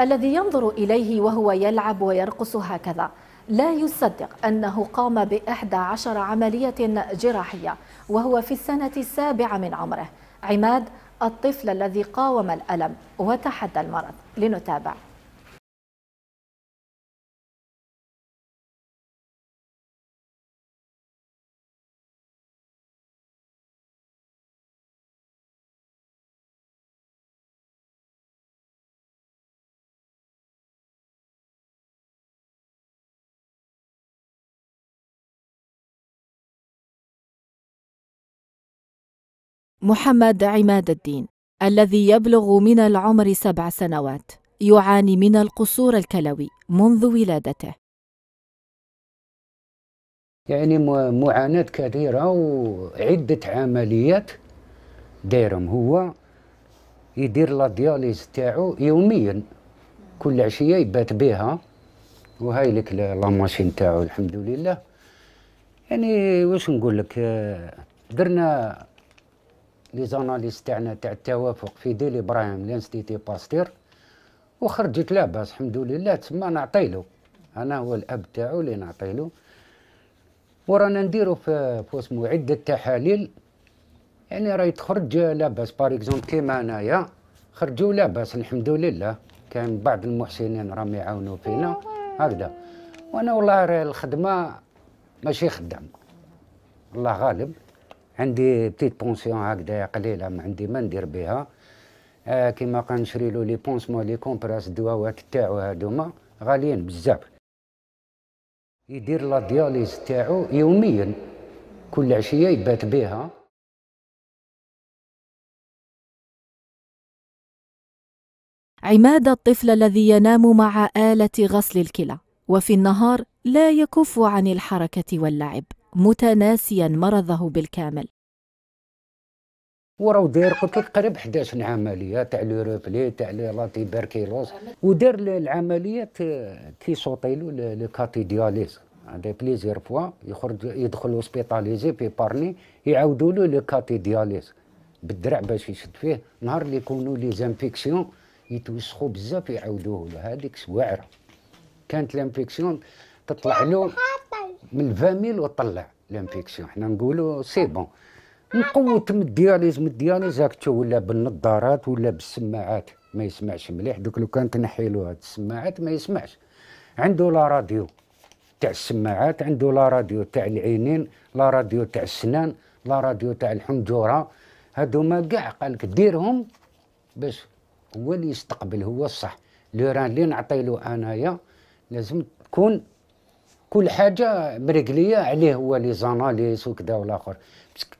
الذي ينظر إليه وهو يلعب ويرقص هكذا لا يصدق أنه قام بإحدى عشر عملية جراحية وهو في السنة السابعة من عمره عماد الطفل الذي قاوم الألم وتحدى المرض لنتابع محمد عماد الدين الذي يبلغ من العمر سبع سنوات يعاني من القصور الكلوي منذ ولادته يعني معاناة كثيرة وعدة عمليات دايرهم هو يدير لا دياليز تاعو يوميا كل عشية يبات بها وهاي لك لا ماشين تاعو الحمد لله يعني واش نقول لك آه، درنا لي زاناليز تاعنا تاع التوافق في ديل ابراهيم لانستيتي باستير وخرجت لاباس الحمد لله تسمى نعطيلو انا هو الاب تاعو اللي نعطيلو ورانا نديرو في اسمو عده تحاليل يعني راهي تخرج لاباس بار اكزومبل كيما انايا خرجوا لاباس الحمد لله كان بعض المحسنين راهم يعاونوا فينا هكذا وانا والله الخدمه ماشي خدام الله غالب عندي بتيت بونسيون هكذا قليله ما عندي ما ندير بها آه كيما كنشري له لي بونسمون لي كومبراس الدواوات تاعو هادوما غاليين بزاف يدير لا دياليز تاعو يوميا كل عشيه يبات بها عماد الطفل الذي ينام مع آلة غسل الكلى وفي النهار لا يكف عن الحركة واللعب متناسيا مرضه بالكامل وراه داير قلت لك قريب 11 عمليه تاع لو روبلي تاع لا تيبركيلوز ودار العمليه آه، كي صوتي له لو كاتي دياليز دي بليزير فوا يخرج يدخل لوسبيتاليزي بارني يعاودوا له لو كاتي دياليز بالدرع باش يشد فيه نهار اللي يكونوا لي زانفيكسيون يتوسخوا بزاف يعاودوه له هذيك سواعره كانت لانفيكسيون تطلع له من الفاميل وطلع لانفيكسيون حنا نقولوا سي بون نقوت من الدياليز من الدياليز هاك ولا بالنظارات ولا بالسماعات ما يسمعش مليح دوك لو كان تنحي له هاد السماعات ما يسمعش عنده لا راديو تاع السماعات عنده لا راديو تاع العينين لا راديو تاع السنان لا راديو تاع الحنجره هادوما كاع قالك ديرهم باش هو اللي يستقبل هو الصح لو ران اللي نعطيلو انايا لازم تكون كل حاجه مرقليه عليه هو لي زاناليز وكذا والاخر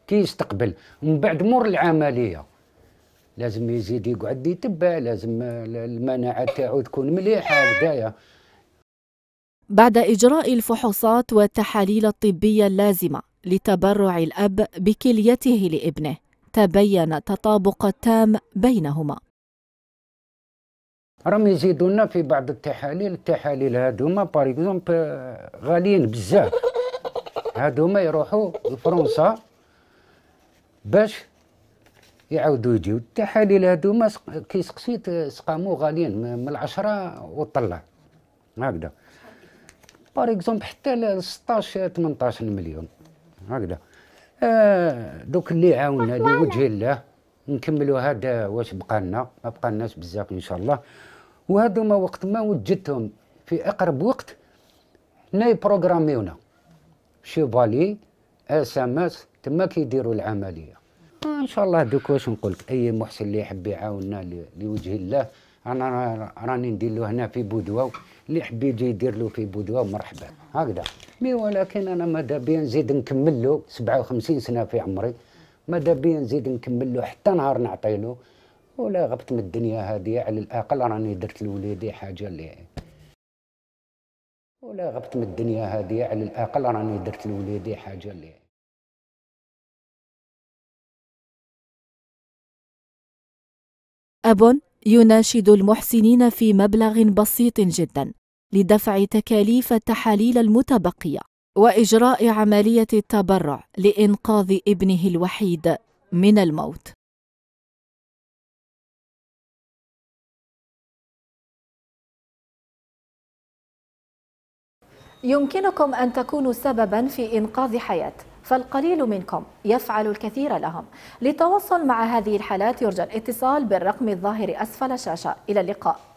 كيستقبل من بعد مور العمليه لازم يزيد يقعد يتبع لازم المناعه تاعو تكون مليحه هكذايا بعد اجراء الفحوصات والتحاليل الطبيه اللازمه لتبرع الاب بكليته لابنه تبين تطابق التام بينهما راهم يزيدونا في بعض التحاليل التحاليل هادوما باغ اكزومبل غاليين بزاف هادوما يروحوا لفرنسا باش يعاودوا يجيو التحاليل هادوما كي سقسيت سقامو غاليين من العشرة وطلع هكذا باغ اكزومبل حتى ل 16 18 مليون هكذا آه دوك اللي عاوننا لوجه الله نكملوا هذا واش بقى لنا ما بقى لناش بزاف ان شاء الله وهذوما وقت ما وجدتهم في اقرب وقت حنا يبروغراميونا شيفالي اس ام اس تما كيديروا العمليه آه، ان شاء الله دوك واش نقول لك اي محسن اللي يحب يعاوننا لوجه الله انا راني ندير له هنا في بودوا اللي يحب يجي يدير له في بودوا مرحبا هكذا مي ولكن انا ماذا بيا نزيد نكمل له 57 سنه في عمري ماذا بيا نزيد نكمل له حتى نهار نعطي له ولا غبت من الدنيا هذه على الاقل راني درت لوليدي حاجه اللي ولا غبت من الدنيا هذه على الاقل راني درت لوليدي حاجه اللي اب يناشد المحسنين في مبلغ بسيط جدا لدفع تكاليف التحاليل المتبقيه واجراء عمليه التبرع لانقاذ ابنه الوحيد من الموت يمكنكم أن تكونوا سببا في إنقاذ حياة فالقليل منكم يفعل الكثير لهم للتواصل مع هذه الحالات يرجى الاتصال بالرقم الظاهر أسفل الشاشة إلى اللقاء